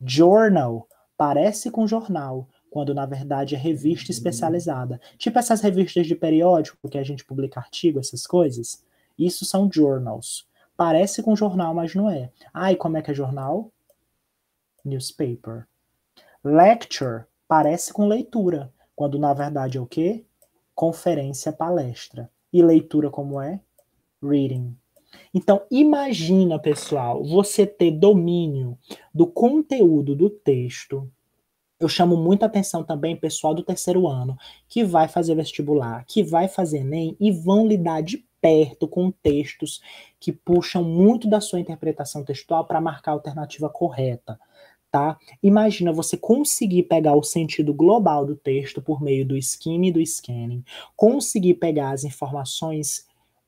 Journal. Parece com jornal, quando na verdade é revista especializada. Tipo essas revistas de periódico que a gente publica artigo, essas coisas. Isso são journals. Parece com jornal, mas não é. Ah, e como é que é jornal? Newspaper. Lecture parece com leitura, quando na verdade é o quê? Conferência, palestra. E leitura como é? Reading. Então, imagina, pessoal, você ter domínio do conteúdo do texto. Eu chamo muita atenção também, pessoal do terceiro ano, que vai fazer vestibular, que vai fazer Enem e vão lidar de perto com textos que puxam muito da sua interpretação textual para marcar a alternativa correta. Tá? Imagina você conseguir pegar o sentido global do texto por meio do skim e do scanning, conseguir pegar as informações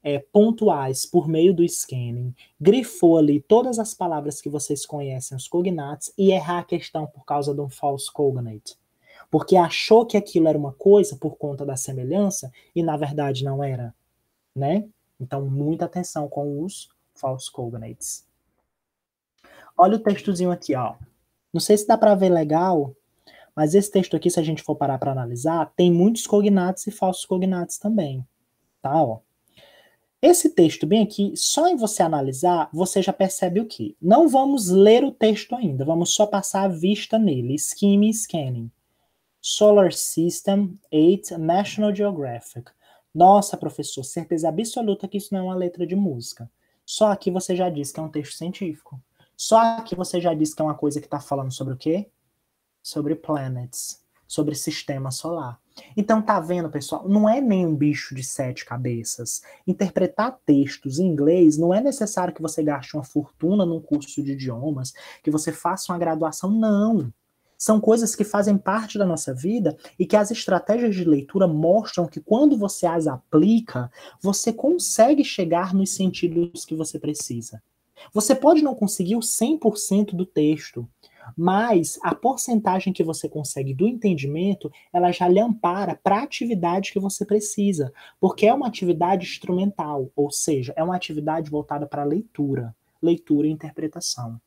é, pontuais por meio do scanning, grifou ali todas as palavras que vocês conhecem, os cognates, e errar é a questão por causa de um false cognate. Porque achou que aquilo era uma coisa por conta da semelhança e na verdade não era, né? Então, muita atenção com os false cognates. Olha o textozinho aqui, ó. Não sei se dá para ver legal, mas esse texto aqui, se a gente for parar para analisar, tem muitos cognates e falsos cognates também, tá, ó. Esse texto bem aqui, só em você analisar, você já percebe o que? Não vamos ler o texto ainda, vamos só passar a vista nele. Scheme Scanning. Solar System 8 National Geographic. Nossa, professor, certeza absoluta que isso não é uma letra de música. Só aqui você já diz que é um texto científico. Só aqui você já diz que é uma coisa que está falando sobre o quê? Sobre planets, sobre sistema solar. Então, tá vendo, pessoal? Não é nem um bicho de sete cabeças. Interpretar textos em inglês não é necessário que você gaste uma fortuna num curso de idiomas, que você faça uma graduação, não. São coisas que fazem parte da nossa vida e que as estratégias de leitura mostram que quando você as aplica, você consegue chegar nos sentidos que você precisa. Você pode não conseguir o 100% do texto, mas a porcentagem que você consegue do entendimento, ela já lhe ampara para a atividade que você precisa, porque é uma atividade instrumental, ou seja, é uma atividade voltada para leitura, leitura e interpretação.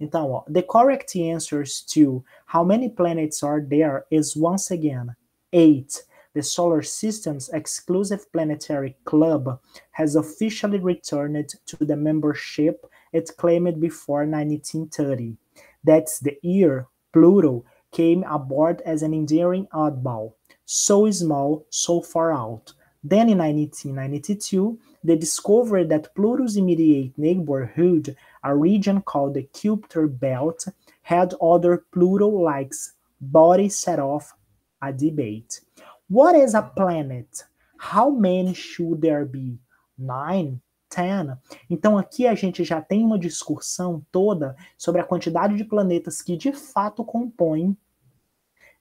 Então, ó, the correct answers to how many planets are there is once again eight. The Solar System's exclusive planetary club has officially returned to the membership it claimed before 1930. That's the year Pluto came aboard as an endearing oddball, so small, so far out. Then in 1992, they discovered that Pluto's immediate neighborhood, a region called the Kuiper Belt, had other Pluto-like bodies set off a debate. What is a planet? How many should there be? Nine? Tana. Então aqui a gente já tem uma discussão toda sobre a quantidade de planetas que de fato compõem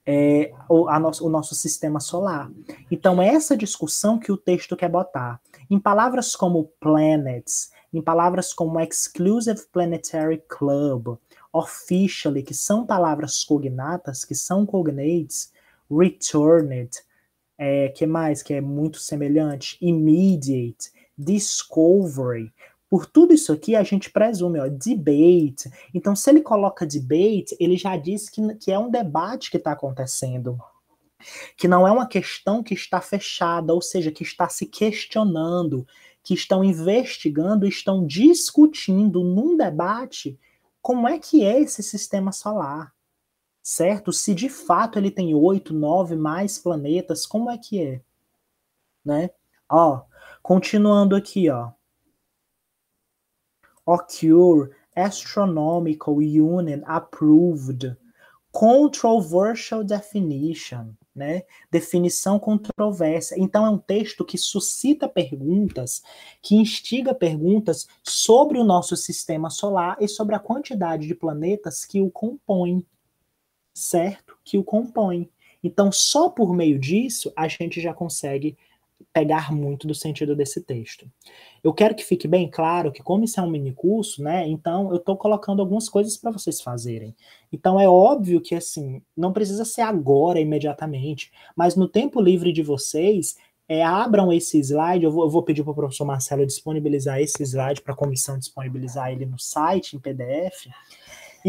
é, o, nosso, o nosso sistema solar. Então é essa discussão que o texto quer botar. Em palavras como planets, em palavras como exclusive planetary club, officially, que são palavras cognatas, que são cognates, returned, é, que mais que é muito semelhante, immediate, discovery. Por tudo isso aqui, a gente presume, ó, debate. Então, se ele coloca debate, ele já diz que, que é um debate que está acontecendo. Que não é uma questão que está fechada, ou seja, que está se questionando, que estão investigando, estão discutindo num debate como é que é esse sistema solar certo? Se de fato ele tem oito, nove mais planetas, como é que é? Né? Ó, Continuando aqui, ó. Occur Astronomical Union Approved Controversial Definition, né? Definição controversa. Então é um texto que suscita perguntas, que instiga perguntas sobre o nosso sistema solar e sobre a quantidade de planetas que o compõem. Certo? Que o compõem. Então, só por meio disso, a gente já consegue pegar muito do sentido desse texto. Eu quero que fique bem claro que, como isso é um mini curso, né? Então, eu estou colocando algumas coisas para vocês fazerem. Então, é óbvio que, assim, não precisa ser agora, imediatamente, mas no tempo livre de vocês, é, abram esse slide. Eu vou, eu vou pedir para o professor Marcelo disponibilizar esse slide para a comissão disponibilizar ele no site, em PDF.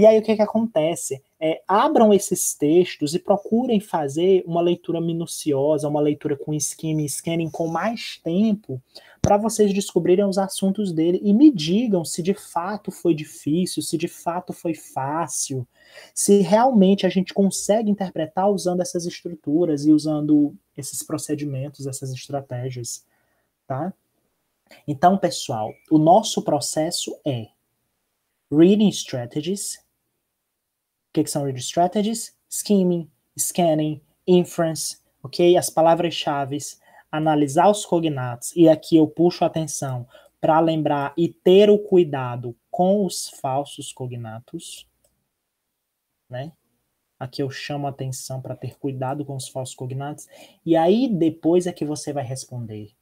E aí o que, é que acontece? É, abram esses textos e procurem fazer uma leitura minuciosa, uma leitura com skimming, scanning com mais tempo, para vocês descobrirem os assuntos dele e me digam se de fato foi difícil, se de fato foi fácil, se realmente a gente consegue interpretar usando essas estruturas e usando esses procedimentos, essas estratégias, tá? Então, pessoal, o nosso processo é Reading Strategies, o que, que são Read Strategies? Skimming, Scanning, Inference, ok? As palavras-chave, analisar os cognatos. E aqui eu puxo a atenção para lembrar e ter o cuidado com os falsos cognatos, né? Aqui eu chamo a atenção para ter cuidado com os falsos cognatos. E aí depois é que você vai responder.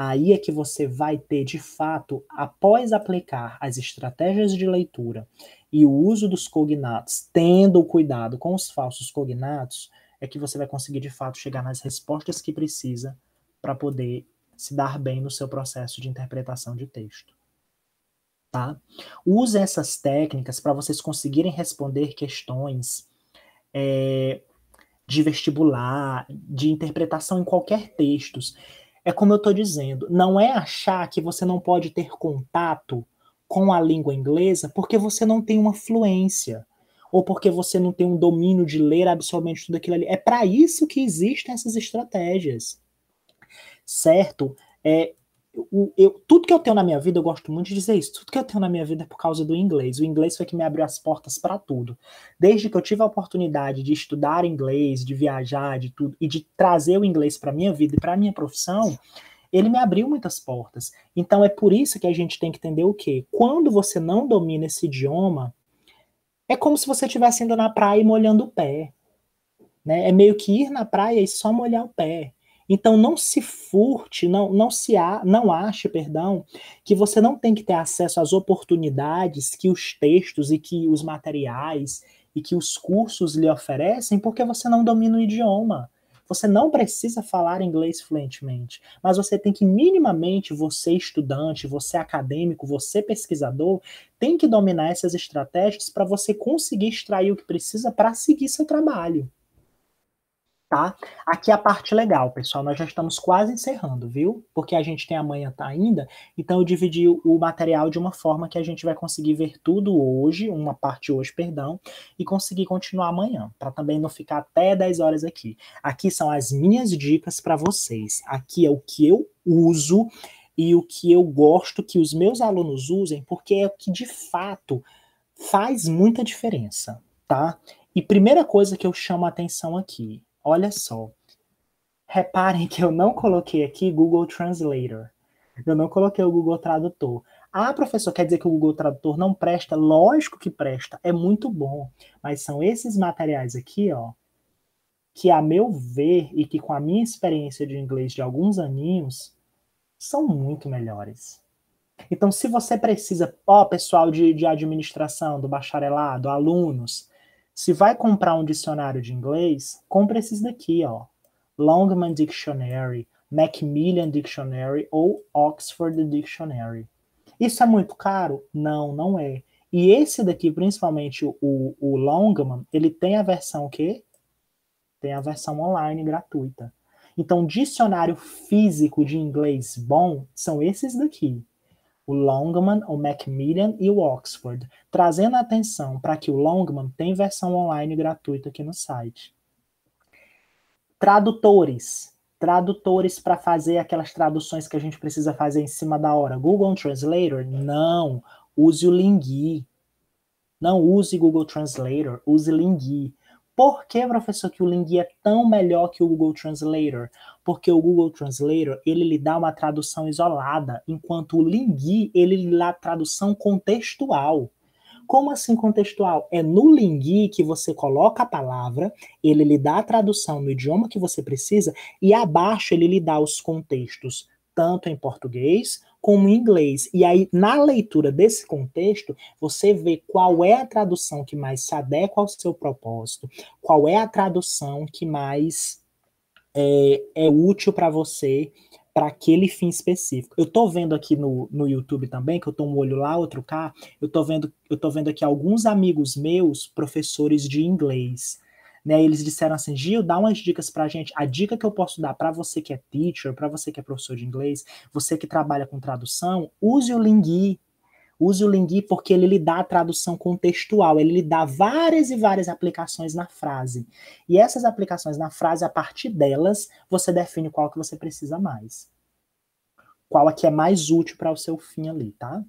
Aí é que você vai ter, de fato, após aplicar as estratégias de leitura e o uso dos cognatos, tendo cuidado com os falsos cognatos, é que você vai conseguir, de fato, chegar nas respostas que precisa para poder se dar bem no seu processo de interpretação de texto. Tá? Use essas técnicas para vocês conseguirem responder questões é, de vestibular, de interpretação em qualquer texto. É como eu estou dizendo, não é achar que você não pode ter contato com a língua inglesa porque você não tem uma fluência ou porque você não tem um domínio de ler absolutamente tudo aquilo ali. É para isso que existem essas estratégias, certo? É, eu, eu, tudo que eu tenho na minha vida, eu gosto muito de dizer isso, tudo que eu tenho na minha vida é por causa do inglês. O inglês foi que me abriu as portas para tudo. Desde que eu tive a oportunidade de estudar inglês, de viajar, de tudo, e de trazer o inglês para minha vida e para minha profissão, ele me abriu muitas portas. Então é por isso que a gente tem que entender o quê? Quando você não domina esse idioma, é como se você estivesse indo na praia e molhando o pé. Né? É meio que ir na praia e só molhar o pé. Então não se furte, não, não se a, não ache, perdão, que você não tem que ter acesso às oportunidades que os textos e que os materiais e que os cursos lhe oferecem, porque você não domina o idioma. Você não precisa falar inglês fluentemente, mas você tem que minimamente, você estudante, você acadêmico, você pesquisador, tem que dominar essas estratégias para você conseguir extrair o que precisa para seguir seu trabalho tá? Aqui é a parte legal, pessoal, nós já estamos quase encerrando, viu? Porque a gente tem amanhã tá ainda, então eu dividi o material de uma forma que a gente vai conseguir ver tudo hoje, uma parte hoje, perdão, e conseguir continuar amanhã, para também não ficar até 10 horas aqui. Aqui são as minhas dicas para vocês. Aqui é o que eu uso e o que eu gosto que os meus alunos usem, porque é o que de fato faz muita diferença, tá? E primeira coisa que eu chamo a atenção aqui, Olha só. Reparem que eu não coloquei aqui Google Translator. Eu não coloquei o Google Tradutor. Ah, professor, quer dizer que o Google Tradutor não presta? Lógico que presta, é muito bom. Mas são esses materiais aqui, ó, que a meu ver e que com a minha experiência de inglês de alguns aninhos, são muito melhores. Então, se você precisa, ó, pessoal de, de administração, do bacharelado, alunos, se vai comprar um dicionário de inglês, compre esses daqui, ó. Longman Dictionary, Macmillan Dictionary ou Oxford Dictionary. Isso é muito caro? Não, não é. E esse daqui, principalmente o, o Longman, ele tem a versão que tem a versão online gratuita. Então, dicionário físico de inglês bom são esses daqui o Longman, o Macmillan e o Oxford, trazendo atenção para que o Longman tem versão online gratuita aqui no site. Tradutores. Tradutores para fazer aquelas traduções que a gente precisa fazer em cima da hora. Google Translator? Não. Use o Lingui. Não use Google Translator, use Lingui. Por que, professor, que o Lingui é tão melhor que o Google Translator? Porque o Google Translator, ele lhe dá uma tradução isolada, enquanto o Lingui, ele lhe dá tradução contextual. Como assim contextual? É no Lingui que você coloca a palavra, ele lhe dá a tradução no idioma que você precisa, e abaixo ele lhe dá os contextos, tanto em português como em inglês. E aí, na leitura desse contexto, você vê qual é a tradução que mais se adequa ao seu propósito, qual é a tradução que mais é, é útil para você para aquele fim específico. Eu estou vendo aqui no, no YouTube também, que eu estou um olho lá, outro cá, eu estou vendo, eu vendo aqui alguns amigos meus, professores de inglês né? Eles disseram assim, Gil, dá umas dicas pra gente. A dica que eu posso dar para você que é teacher, para você que é professor de inglês, você que trabalha com tradução, use o Lingui. Use o Lingui porque ele lhe dá a tradução contextual, ele lhe dá várias e várias aplicações na frase. E essas aplicações na frase, a partir delas, você define qual que você precisa mais. Qual a que é mais útil para o seu fim ali, tá?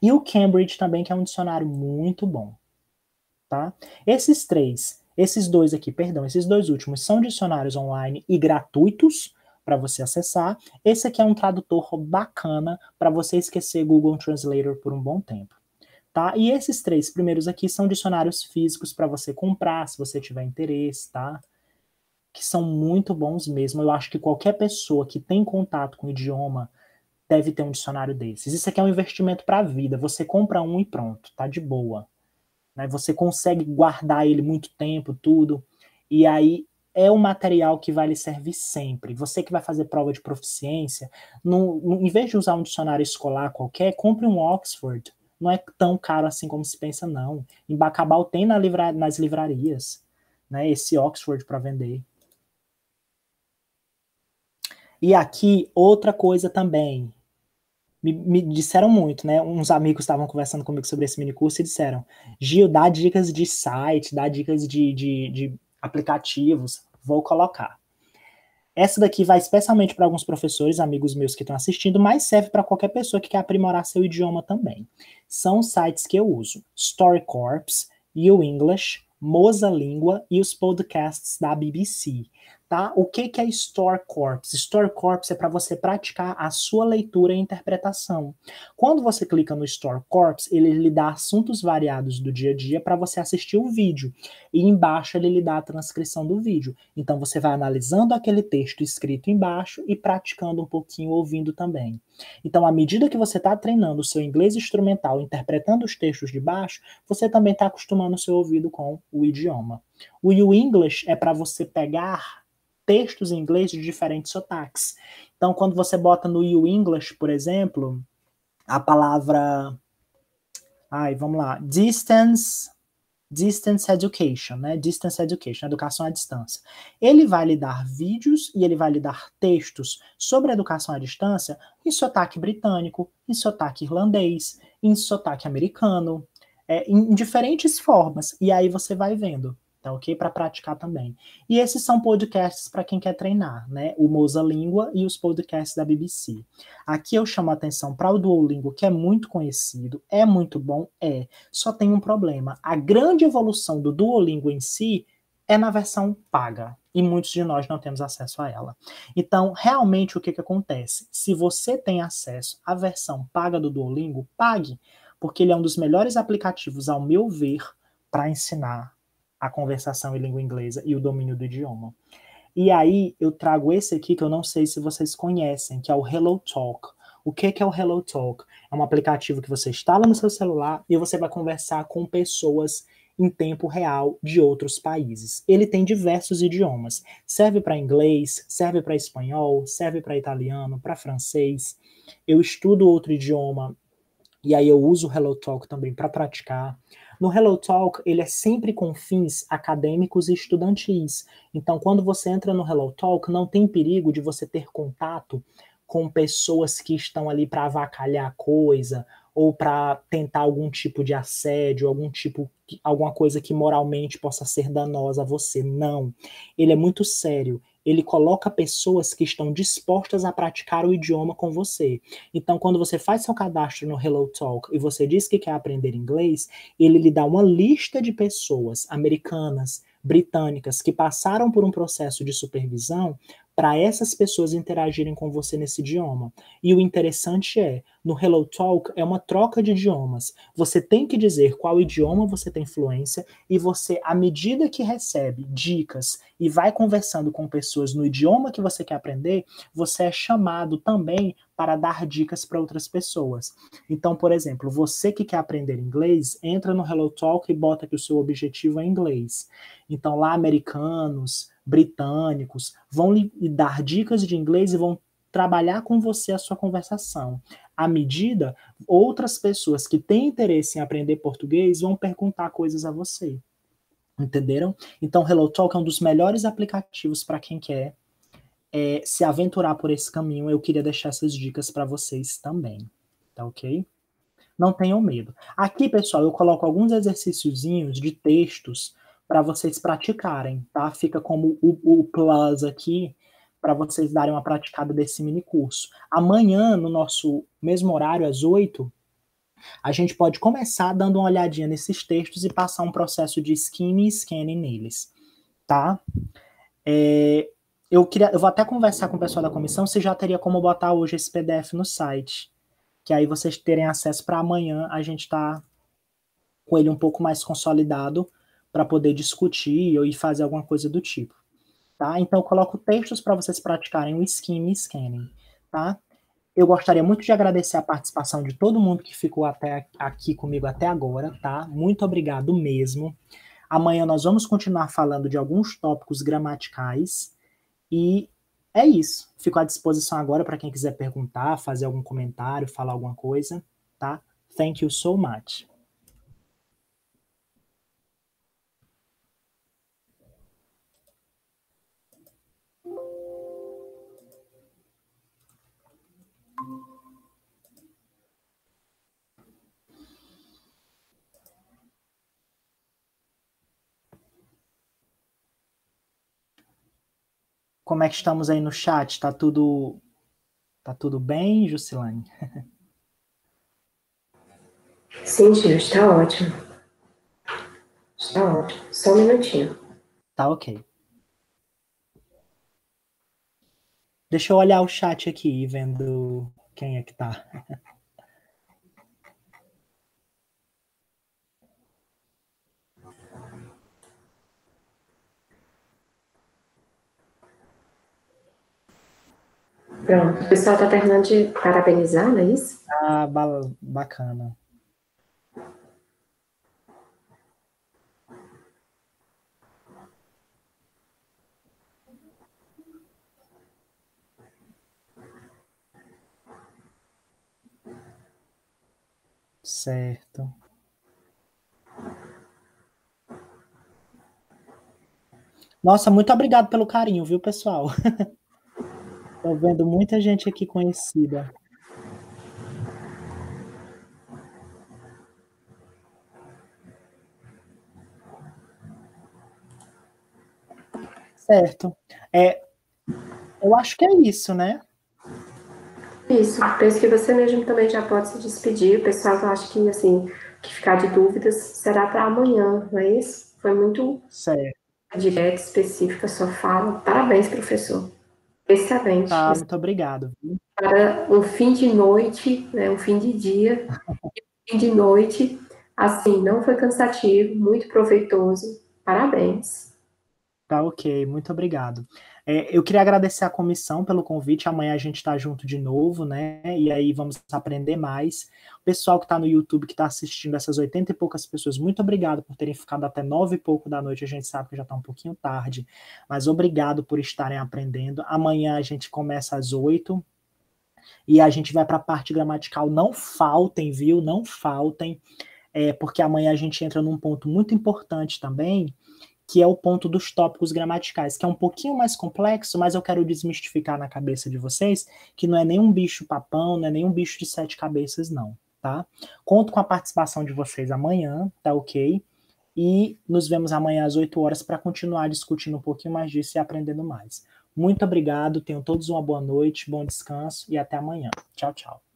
E o Cambridge também, que é um dicionário muito bom, tá? Esses três, esses dois aqui, perdão, esses dois últimos são dicionários online e gratuitos para você acessar. Esse aqui é um tradutor bacana para você esquecer Google Translator por um bom tempo. Tá? E esses três primeiros aqui são dicionários físicos para você comprar, se você tiver interesse, tá? Que são muito bons mesmo. Eu acho que qualquer pessoa que tem contato com idioma deve ter um dicionário desses. Isso aqui é um investimento para a vida. Você compra um e pronto, tá de boa. Né? Você consegue guardar ele muito tempo, tudo. E aí é o material que vai lhe servir sempre. Você que vai fazer prova de proficiência, no, no, em vez de usar um dicionário escolar qualquer, compre um Oxford. Não é tão caro assim como se pensa, não. Em Bacabal tem na livra, nas livrarias né, esse Oxford para vender. E aqui, outra coisa também me, me disseram muito, né? Uns amigos estavam conversando comigo sobre esse mini curso e disseram: Gil, dá dicas de site, dá dicas de, de, de aplicativos, vou colocar. Essa daqui vai especialmente para alguns professores, amigos meus que estão assistindo, mas serve para qualquer pessoa que quer aprimorar seu idioma também. São os sites que eu uso: StoryCorps, YouEnglish, Moza Língua e os podcasts da BBC tá? O que, que é Store corpus Store corpus é para você praticar a sua leitura e interpretação. Quando você clica no Store corpus ele lhe dá assuntos variados do dia a dia para você assistir o vídeo. E embaixo ele lhe dá a transcrição do vídeo. Então você vai analisando aquele texto escrito embaixo e praticando um pouquinho ouvindo também. Então, à medida que você está treinando o seu inglês instrumental, interpretando os textos de baixo, você também está acostumando o seu ouvido com o idioma. O You English é para você pegar textos em inglês de diferentes sotaques. Então, quando você bota no You English, por exemplo, a palavra. Ai, vamos lá. Distance. Distance Education, né? Distance Education, educação à distância. Ele vai lhe dar vídeos e ele vai lhe dar textos sobre educação à distância em sotaque britânico, em sotaque irlandês, em sotaque americano, é, em diferentes formas. E aí você vai vendo tá ok? Para praticar também. E esses são podcasts para quem quer treinar, né? O Moza Língua e os podcasts da BBC. Aqui eu chamo a atenção para o Duolingo, que é muito conhecido, é muito bom, é. Só tem um problema. A grande evolução do Duolingo em si é na versão paga. E muitos de nós não temos acesso a ela. Então, realmente, o que, que acontece? Se você tem acesso à versão paga do Duolingo, pague, porque ele é um dos melhores aplicativos, ao meu ver, para ensinar a conversação em língua inglesa e o domínio do idioma. E aí eu trago esse aqui que eu não sei se vocês conhecem, que é o Hello Talk. O que é o Hello Talk? É um aplicativo que você instala no seu celular e você vai conversar com pessoas em tempo real de outros países. Ele tem diversos idiomas. Serve para inglês, serve para espanhol, serve para italiano, para francês. Eu estudo outro idioma e aí eu uso o Hello Talk também para praticar. No Hello Talk, ele é sempre com fins acadêmicos e estudantis. Então, quando você entra no Hello Talk, não tem perigo de você ter contato com pessoas que estão ali para avacalhar a coisa, ou para tentar algum tipo de assédio, algum tipo, alguma coisa que moralmente possa ser danosa a você. Não. Ele é muito sério. Ele coloca pessoas que estão dispostas a praticar o idioma com você. Então, quando você faz seu cadastro no Hello Talk e você diz que quer aprender inglês, ele lhe dá uma lista de pessoas americanas, britânicas que passaram por um processo de supervisão para essas pessoas interagirem com você nesse idioma. E o interessante é, no Hello Talk é uma troca de idiomas. Você tem que dizer qual idioma você tem fluência e você, à medida que recebe dicas e vai conversando com pessoas no idioma que você quer aprender, você é chamado também para dar dicas para outras pessoas. Então, por exemplo, você que quer aprender inglês, entra no Hello Talk e bota que o seu objetivo é inglês. Então, lá americanos, britânicos, vão lhe dar dicas de inglês e vão trabalhar com você a sua conversação. À medida, outras pessoas que têm interesse em aprender português vão perguntar coisas a você. Entenderam? Então, HelloTalk é um dos melhores aplicativos para quem quer é, se aventurar por esse caminho. Eu queria deixar essas dicas para vocês também. Tá ok? Não tenham medo. Aqui, pessoal, eu coloco alguns exercíciozinhos de textos para vocês praticarem, tá? Fica como o, o plus aqui para vocês darem uma praticada desse mini curso. Amanhã, no nosso mesmo horário, às 8, a gente pode começar dando uma olhadinha nesses textos e passar um processo de skimming e scanning neles, tá? É, eu, queria, eu vou até conversar com o pessoal da comissão se já teria como botar hoje esse PDF no site, que aí vocês terem acesso para amanhã a gente tá com ele um pouco mais consolidado para poder discutir ou fazer alguma coisa do tipo. Tá? Então eu coloco textos para vocês praticarem o skimming e scanning. Tá? Eu gostaria muito de agradecer a participação de todo mundo que ficou até aqui comigo até agora, tá? Muito obrigado mesmo. Amanhã nós vamos continuar falando de alguns tópicos gramaticais e é isso. Fico à disposição agora para quem quiser perguntar, fazer algum comentário, falar alguma coisa, tá? Thank you so much. como é que estamos aí no chat? Tá tudo tá tudo bem, Jusilane? Sim, tio, está ótimo. Está ótimo. Só um minutinho. Tá ok. Deixa eu olhar o chat aqui vendo quem é que tá. <laughs> Pronto. O pessoal está terminando de parabenizar, não é isso? Ah, bacana. Certo. Nossa, muito obrigado pelo carinho, viu, pessoal? <laughs> Estou vendo muita gente aqui conhecida. Certo. É, eu acho que é isso, né? Isso. Penso que você mesmo também já pode se despedir. O pessoal, eu acho que, assim, que ficar de dúvidas será para amanhã, não é isso? Foi muito certo. direto, específica, só fala. Parabéns, professor. Excelente. Tá, muito obrigado. Para um fim de noite, né, um fim de dia, um fim de noite, assim, não foi cansativo, muito proveitoso. Parabéns. Tá ok, muito obrigado. É, eu queria agradecer à comissão pelo convite. Amanhã a gente está junto de novo, né? E aí vamos aprender mais. O pessoal que está no YouTube, que está assistindo essas 80 e poucas pessoas, muito obrigado por terem ficado até nove e pouco da noite. A gente sabe que já está um pouquinho tarde, mas obrigado por estarem aprendendo. Amanhã a gente começa às oito e a gente vai para a parte gramatical. Não faltem, viu? Não faltem. É, porque amanhã a gente entra num ponto muito importante também, que é o ponto dos tópicos gramaticais, que é um pouquinho mais complexo, mas eu quero desmistificar na cabeça de vocês que não é nenhum bicho papão, não é nenhum bicho de sete cabeças, não, tá? Conto com a participação de vocês amanhã, tá ok? E nos vemos amanhã às 8 horas para continuar discutindo um pouquinho mais disso e aprendendo mais. Muito obrigado, tenham todos uma boa noite, bom descanso e até amanhã. Tchau, tchau.